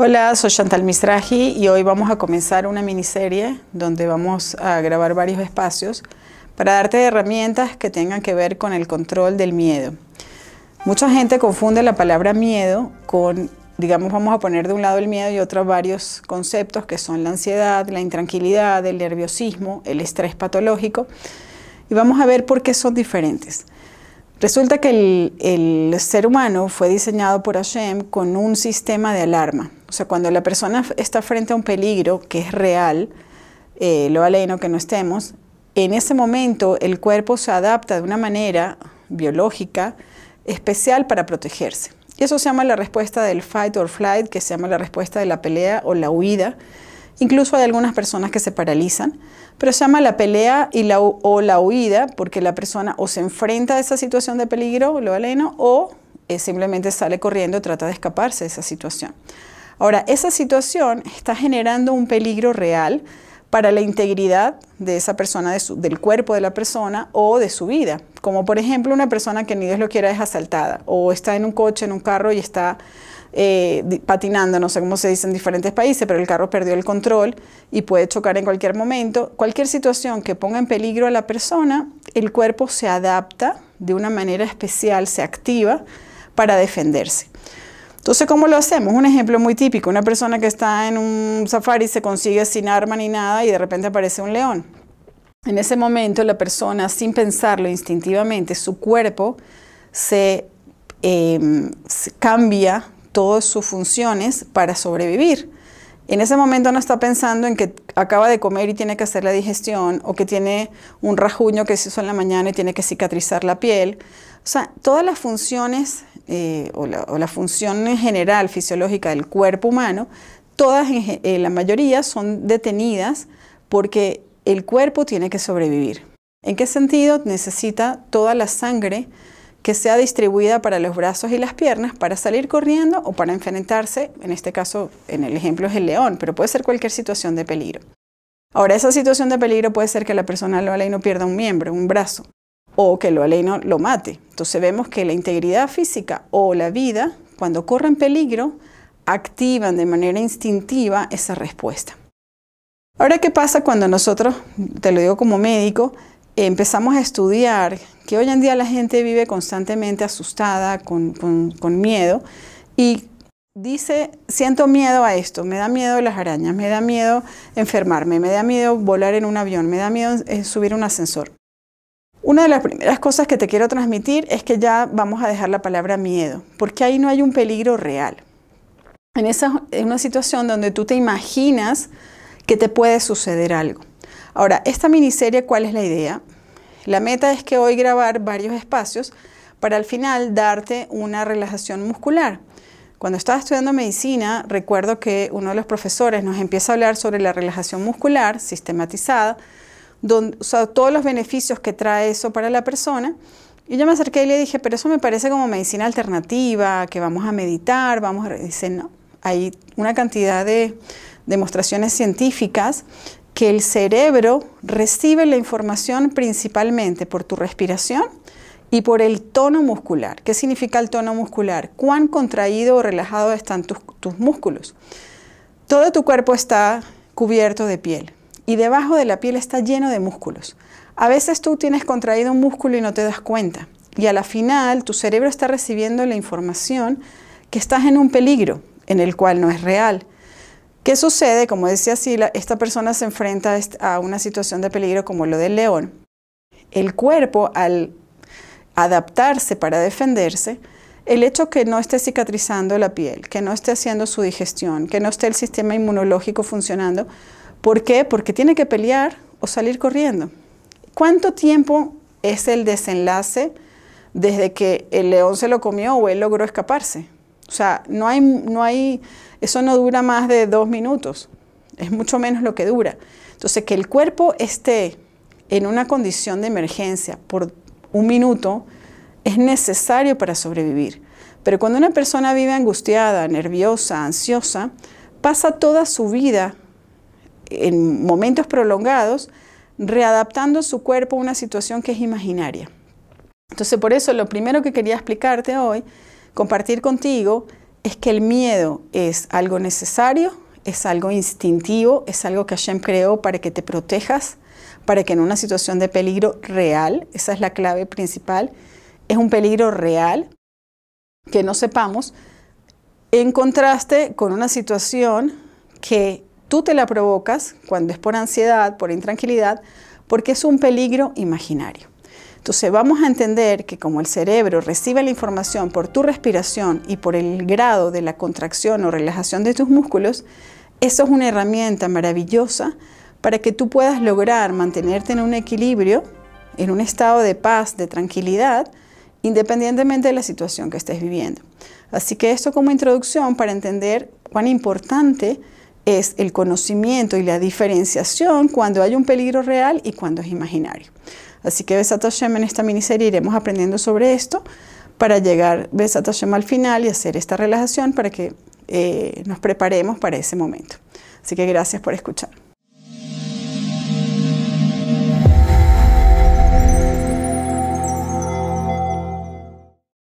Hola, soy Chantal Mistraji y hoy vamos a comenzar una miniserie donde vamos a grabar varios espacios para darte herramientas que tengan que ver con el control del miedo. Mucha gente confunde la palabra miedo con digamos, vamos a poner de un lado el miedo y otros varios conceptos que son la ansiedad, la intranquilidad, el nerviosismo, el estrés patológico, y vamos a ver por qué son diferentes. Resulta que el, ser humano fue diseñado por Hashem con un sistema de alarma. O sea, cuando la persona está frente a un peligro que es real, eh, lo aleno que no estemos, en ese momento el cuerpo se adapta de una manera biológica especial para protegerse. Y eso se llama la respuesta del fight or flight, que se llama la respuesta de la pelea o la huida. Incluso hay algunas personas que se paralizan, pero se llama la pelea o la huida porque la persona o se enfrenta a esa situación de peligro, lo aleno, o eh, simplemente sale corriendo y trata de escaparse de esa situación. Ahora, esa situación está generando un peligro real para la integridad de esa persona, del cuerpo de la persona o de su vida. Como por ejemplo una persona que ni Dios lo quiera es asaltada o está en un coche, en un carro y está eh, patinando, no sé cómo se dice en diferentes países, pero el carro perdió el control y puede chocar en cualquier momento. Cualquier situación que ponga en peligro a la persona, el cuerpo se adapta de una manera especial, se activa para defenderse. Entonces, ¿cómo lo hacemos? Un ejemplo muy típico, una persona que está en un safari se consigue sin arma ni nada y de repente aparece un león. En ese momento la persona, sin pensarlo instintivamente, su cuerpo se, em, cambia todas sus funciones para sobrevivir. En ese momento no está pensando en que acaba de comer y tiene que hacer la digestión o que tiene un rajuño que se hizo en la mañana y tiene que cicatrizar la piel. O sea, todas las funciones eh, o, la, función general fisiológica del cuerpo humano, todas, eh, la mayoría son detenidas porque el cuerpo tiene que sobrevivir. ¿En qué sentido? Necesita toda la sangre que sea distribuida para los brazos y las piernas para salir corriendo o para enfrentarse, en este caso, en el ejemplo es el león, pero puede ser cualquier situación de peligro. Ahora, esa situación de peligro puede ser que la persona lo y no pierda un miembro, un brazo, o que lo alieno lo mate. Entonces vemos que la integridad física o la vida, cuando corren peligro, activan de manera instintiva esa respuesta. Ahora, ¿qué pasa cuando nosotros, te lo digo como médico, empezamos a estudiar que hoy en día la gente vive constantemente asustada, con, con miedo, y dice, siento miedo a esto, me da miedo las arañas, me da miedo enfermarme, me da miedo volar en un avión, me da miedo eh, subir un ascensor. Una de las primeras cosas que te quiero transmitir es que ya vamos a dejar la palabra miedo, porque ahí no hay un peligro real. En, esa, en una situación donde tú te imaginas que te puede suceder algo. Ahora, esta miniserie, ¿cuál es la idea? La meta es que hoy grabar varios espacios para al final darte una relajación muscular. Cuando estaba estudiando medicina, recuerdo que uno de los profesores nos empieza a hablar sobre la relajación muscular sistematizada donde, o todos los beneficios que trae eso para la persona. Y yo me acerqué y le dije, pero eso me parece como medicina alternativa, que vamos a meditar, vamos a... Dice, no, hay una cantidad de demostraciones científicas que el cerebro recibe la información principalmente por tu respiración y por el tono muscular. ¿Qué significa el tono muscular? ¿Cuán contraído o relajado están tus, tus músculos? Todo tu cuerpo está cubierto de piel y debajo de la piel está lleno de músculos. A veces tú tienes contraído un músculo y no te das cuenta. Y a la final tu cerebro está recibiendo la información que estás en un peligro en el cual no es real. ¿Qué sucede? Como decía Sila, esta persona se enfrenta a una situación de peligro como lo del león. El cuerpo, al adaptarse para defenderse, el hecho que no esté cicatrizando la piel, que no esté haciendo su digestión, que no esté el sistema inmunológico funcionando, ¿Por qué? Porque tiene que pelear o salir corriendo. ¿Cuánto tiempo es el desenlace desde que el león se lo comió o él logró escaparse? O sea, no hay, eso no dura más de dos minutos, es mucho menos lo que dura. Entonces, que el cuerpo esté en una condición de emergencia por un minuto es necesario para sobrevivir. Pero cuando una persona vive angustiada, nerviosa, ansiosa, pasa toda su vida en momentos prolongados, readaptando su cuerpo a una situación que es imaginaria. Entonces, por eso lo primero que quería explicarte hoy, compartir contigo, es que el miedo es algo necesario, es algo instintivo, es algo que Hashem creó para que te protejas, para que en una situación de peligro real, esa es la clave principal, es un peligro real que no sepamos, en contraste con una situación que Tú te la provocas cuando es por ansiedad, por intranquilidad, porque es un peligro imaginario. Entonces vamos a entender que como el cerebro recibe la información por tu respiración y por el grado de la contracción o relajación de tus músculos, eso es una herramienta maravillosa para que tú puedas lograr mantenerte en un equilibrio, en un estado de paz, de tranquilidad, independientemente de la situación que estés viviendo. Así que esto como introducción para entender cuán importante es el conocimiento y la diferenciación cuando hay un peligro real y cuando es imaginario. Así que Besat Hashem en esta miniserie iremos aprendiendo sobre esto para llegar Besat al final y hacer esta relajación para que eh, nos preparemos para ese momento. Así que gracias por escuchar.